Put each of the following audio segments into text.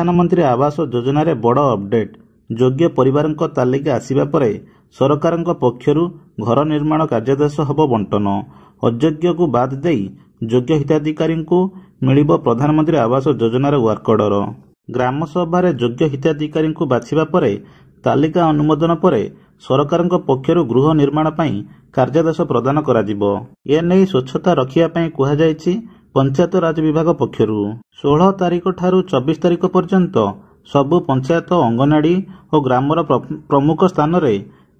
ପ୍ରଧାନମନ୍ତ୍ରୀ ଆବାସ ଯୋଜନାରେ ବଡ଼ ଅପଡେଟ୍ ଯୋଗ୍ୟ ପରିବାରଙ୍କ ତାଲିକା ଆସିବା ପରେ ସରକାରଙ୍କ ପକ୍ଷରୁ ଘର ନିର୍ମାଣ କାର୍ଯ୍ୟାଦେଶ ହେବ ବଣ୍ଟନ ଅଯୋଗ୍ୟକୁ ବାଦ୍ ଦେଇ ଯୋଗ୍ୟ ହିତାଧିକାରୀଙ୍କୁ ମିଳିବ ପ୍ରଧାନମନ୍ତ୍ରୀ ଆବାସ ଯୋଜନାର ୱାର୍କଡର ଗ୍ରାମସଭାରେ ଯୋଗ୍ୟ ହିତାଧିକାରୀଙ୍କୁ ବାଛିବା ପରେ ତାଲିକା ଅନୁମୋଦନ ପରେ ସରକାରଙ୍କ ପକ୍ଷରୁ ଗୃହ ନିର୍ମାଣ ପାଇଁ କାର୍ଯ୍ୟାଦେଶ ପ୍ରଦାନ କରାଯିବ ଏ ନେଇ ସ୍ୱଚ୍ଛତା ରଖିବା ପାଇଁ କୁହାଯାଇଛି ପଞ୍ଚାୟତରାଜ ବିଭାଗ ପକ୍ଷରୁ ଷୋହଳ ତାରିଖ ଠାରୁ ଚବିଶ ତାରିଖ ପର୍ଯ୍ୟନ୍ତ ସବୁ ପଞ୍ଚାୟତ ଅଙ୍ଗନାଡ଼ି ଓ ଗ୍ରାମର ପ୍ରମୁଖ ସ୍ଥାନରେ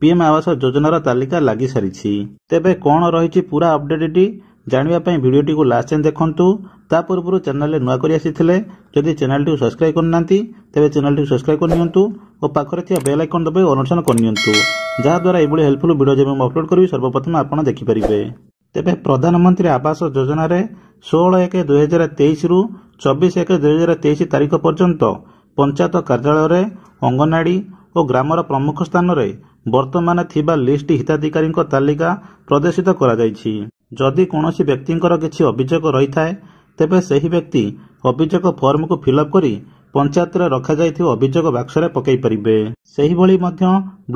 ପିଏମ୍ ଆବାସ ଯୋଜନାର ତାଲିକା ଲାଗିସାରିଛି ତେବେ କ'ଣ ରହିଛି ପୁରା ଅପଡେଟ୍ଟି ଜାଣିବା ପାଇଁ ଭିଡ଼ିଓଟିକୁ ଲାଷ୍ଟ ଯାଏଁ ଦେଖନ୍ତୁ ତା ପୂର୍ବରୁ ଚ୍ୟାନେଲରେ ନୂଆ କରି ଆସିଥିଲେ ଯଦି ଚ୍ୟାନେଲଟିକୁ ସବସ୍କ୍ରାଇବ୍ କରିନାହାନ୍ତି ତେବେ ସବସ୍କ୍ରାଇବ୍ କରି ନିଅନ୍ତୁ ଓ ପାଖରେ ଥିବା ବେଲ୍ ଆଇକନ୍ ଦେବେ ଅନୁସରଣ କରିନିଅନ୍ତୁ ଯାହାଦ୍ୱାରା ଏଭଳି ହେଲ୍ପଫୁଲ୍ ଭିଡ଼ିଓ ଯେବେ ମୁଁ ଅପଲୋଡ଼ କରିବି ସର୍ବପ୍ରଥମେ ଆପଣ ଦେଖିପାରିବେ ତେବେ ପ୍ରଧାନମନ୍ତ୍ରୀ ଆବାସ ଯୋଜନାରେ ଷୋହଳ ଏକ ଦୁଇହଜାର ତେଇଶରୁ ଚବିଶ ଏକ ଦୁଇହଜାର ତେଇଶ ତାରିଖ ପର୍ଯ୍ୟନ୍ତ ପଞ୍ଚାୟତ କାର୍ଯ୍ୟାଳୟରେ ଅଙ୍ଗନାଡ଼ି ଓ ଗ୍ରାମର ପ୍ରମୁଖ ସ୍ଥାନରେ ବର୍ତ୍ତମାନ ଥିବା ଲିଷ୍ଟ ହିତାଧିକାରୀଙ୍କ ତାଲିକା ପ୍ରଦର୍ଶିତ କରାଯାଇଛି ଯଦି କୌଣସି ବ୍ୟକ୍ତିଙ୍କର କିଛି ଅଭିଯୋଗ ରହିଥାଏ ତେବେ ସେହି ବ୍ୟକ୍ତି ଅଭିଯୋଗ ଫର୍ମକୁ ଫିଲ୍ଅପ୍ କରି ପଞ୍ଚାୟତରେ ରଖାଯାଇଥିବା ଅଭିଯୋଗ ବାକ୍ସରେ ପକାଇ ପାରିବେ ସେହିଭଳି ମଧ୍ୟ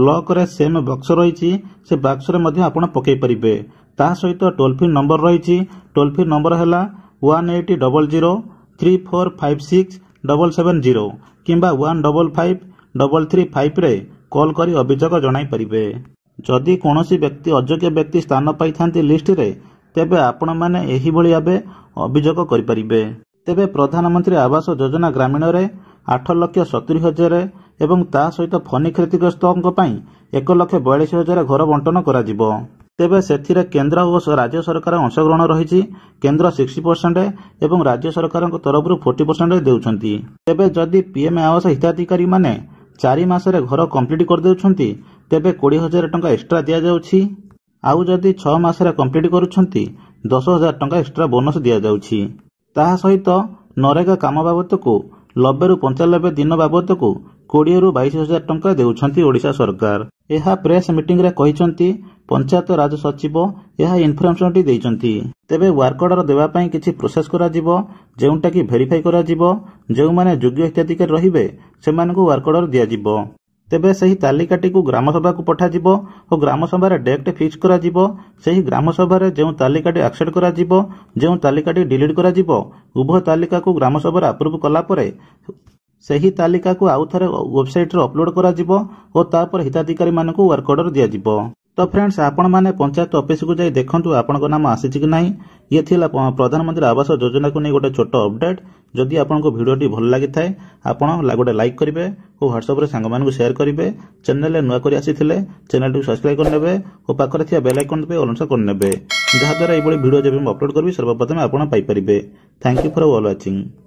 ବ୍ଲକରେ ସେମ୍ ବକ୍ସ ରହିଛି ସେ ବାକ୍ସରେ ମଧ୍ୟ ଆପଣ ପକାଇ ପାରିବେ ତାହା ସହିତ ଟୋଲ୍ ଫ୍ରି ନମ୍ବର ରହିଛି ଟୋଲ୍ ଫ୍ରି ନମ୍ବର ହେଲା one eight double zero three four five six double seven zero କିମ୍ବା one double five double three ଫାଇଭ୍ରେ କଲ୍ କରି ଅଭିଯୋଗ ଜଣାଇ ପାରିବେ ଯଦି କୌଣସି ବ୍ୟକ୍ତି ଅଯୋଗ୍ୟ ବ୍ୟକ୍ତି ସ୍ଥାନ ପାଇଥାନ୍ତି ଲିଷ୍ଟରେ ତେବେ ଆପଣମାନେ ଏହିଭଳି ଭାବେ ଅଭିଯୋଗ କରିପାରିବେ ତେବେ ପ୍ରଧାନମନ୍ତ୍ରୀ ଆବାସ ଯୋଜନା ଗ୍ରାମୀଣରେ ଆଠ ଲକ୍ଷ ସତୁରି ହଜାର ଏବଂ ତା ସହିତ ଫନି କ୍ଷତିଗ୍ରସ୍ତଙ୍କ ପାଇଁ ଏକ ଲକ୍ଷ ବୟାଳିଶ ହଜାର ଘର ବଣ୍ଟନ କରାଯିବ ତେବେ ସେଥିରେ କେନ୍ଦ୍ର ଓ ରାଜ୍ୟ ସରକାର ଅଂଶଗ୍ରହଣ ରହିଛି କେନ୍ଦ୍ର ସିକ୍ସଟି ପରସେଣ୍ଟ ଏବଂ ରାଜ୍ୟ ସରକାରଙ୍କ ତରଫରୁ ଫୋର୍ଟି ପରସେଣ୍ଟ ଦେଉଛନ୍ତି ତେବେ ଯଦି ପିଏମ୍ ଆବାସ ହିତାଧିକାରୀମାନେ ଚାରି ମାସରେ ଘର କମ୍ପ୍ଲିଟ୍ କରିଦେଉଛନ୍ତି ତେବେ କୋଡ଼ିଏ ହଜାର ଟଙ୍କା ଏକ୍ସଟ୍ରା ଦିଆଯାଉଛି ଆଉ ଯଦି ଛଅ ମାସରେ କମ୍ପ୍ଲିଟ୍ କରୁଛନ୍ତି ଦଶ ହଜାର ଟଙ୍କା ଏକ୍ସଟ୍ରା ବୋନସ୍ ଦିଆଯାଉଛି ତାହା ସହିତ ନରେଗା କାମ ବାବଦକୁ ନବେରୁ ପଞ୍ଚାନବେ ଦିନ ବାବଦକୁ କୋଡ଼ିଏରୁ ବାଇଶ ହଜାର ଟଙ୍କା ଦେଉଛନ୍ତି ଓଡ଼ିଶା ସରକାର ଏହା ପ୍ରେସ୍ ମିଟିଂରେ କହିଛନ୍ତି ପଞ୍ଚାୟତ ରାଜ ସଚିବ ଏହା ଇନ୍ଫର୍ମେସନଟି ଦେଇଛନ୍ତି ତେବେ ୱାର୍କ ଅର୍ଡର ଦେବା ପାଇଁ କିଛି ପ୍ରୋସେସ୍ କରାଯିବ ଯେଉଁଟାକି ଭେରିଫାଇ କରାଯିବ ଯେଉଁମାନେ ଯୋଗ୍ୟ ହିତାଧିକାରୀ ରହିବେ ସେମାନଙ୍କୁ ୱାର୍କ ଅର୍ଡର ଦିଆଯିବ ତେବେ ସେହି ତାଲିକାଟିକୁ ଗ୍ରାମସଭାକୁ ପଠାଯିବ ଓ ଗ୍ରାମସଭାରେ ଡେଟ୍ ଫିକ୍ସ କରାଯିବ ସେହି ଗ୍ରାମସଭାରେ ଯେଉଁ ତାଲିକାଟି ଆକ୍ସେପ୍ଟ କରାଯିବ ଯେଉଁ ତାଲିକାଟି ଡିଲିଟ୍ କରାଯିବ ଉଭୟ ତାଲିକାକୁ ଗ୍ରାମସଭାରେ ଆପ୍ରୁଭ୍ କଲା ପରେ ସେହି ତାଲିକାକୁ ଆଉଥରେ ୱେବସାଇଟ୍ରେ ଅପ୍ଲୋଡ୍ କରାଯିବ ଓ ତା'ପରେ ହିତାଧିକାରୀମାନଙ୍କୁ ୱାର୍କ ଅର୍ଡ଼ର ଦିଆଯିବ ତ ଫ୍ରେଣ୍ଡସ୍ ଆପଣମାନେ ପଞ୍ଚାୟତ ଅଫିସକୁ ଯାଇ ଦେଖନ୍ତୁ ଆପଣଙ୍କ ନାମ ଆସିଛି କି ନାହିଁ ଇଏ ଥିଲା ପ୍ରଧାନମନ୍ତ୍ରୀ ଆବାସ ଯୋଜନାକୁ ନେଇ ଗୋଟେ ଛୋଟ ଅପଡେଟ୍ ଯଦି ଆପଣଙ୍କୁ ଭିଡ଼ିଓଟି ଭଲ ଲାଗିଥାଏ ଆପଣ ଗୋଟେ ଲାଇକ୍ କରିବେ ଓ ହ୍ୱାଟ୍ସଆପ୍ରେ ସାଙ୍ଗମାନଙ୍କୁ ସେୟାର କରିବେ ଚ୍ୟାନେଲ୍ରେ ନୂଆ କରି ଆସିଥିଲେ ଚ୍ୟାନେଲ୍ଟିକୁ ସବସ୍କ୍ରାଇବ୍ କରିନେବେ ଓ ପାଖରେ ଥିବା ବେଲ୍ ଆଇକନ୍ ବି ଅନୁସାର କରିନେବେ ଯାହାଦ୍ୱାରା ଏଭଳି ଭିଡ଼ିଓ ଯେବେ ମୁଁ ଅପଲୋଡ଼ କରିବି ସର୍ବପ୍ରଥମେ ଆପଣ ପାଇପାରିବେ thank you for all watching